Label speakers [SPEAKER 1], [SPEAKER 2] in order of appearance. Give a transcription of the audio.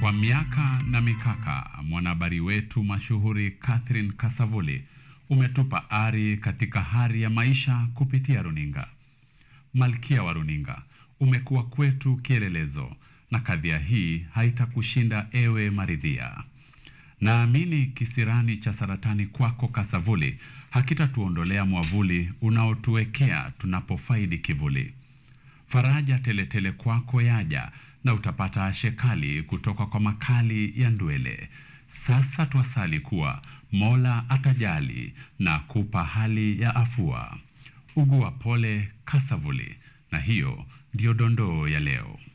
[SPEAKER 1] Kwa miaka na mikaka, mwanahabari wetu mashuhuri Catherine Kasavuli umetupa ari katika hari ya maisha kupitia runinga. Malkia wa runinga, umekuwa kwetu kielelezo, na kadhia hii haitakushinda ewe maridhia. Naamini kisirani cha saratani kwako Kasavuli hakitatuondolea mwavuli unaotuwekea tunapofaidi kivuli faraja teletele kwako yaja, na utapata shekali kutoka kwa makali ya ndwele. Sasa twasali kuwa Mola atajali na kupa hali ya afua. Ugua pole kasavuli. Na hiyo ndiyo dondoo ya leo.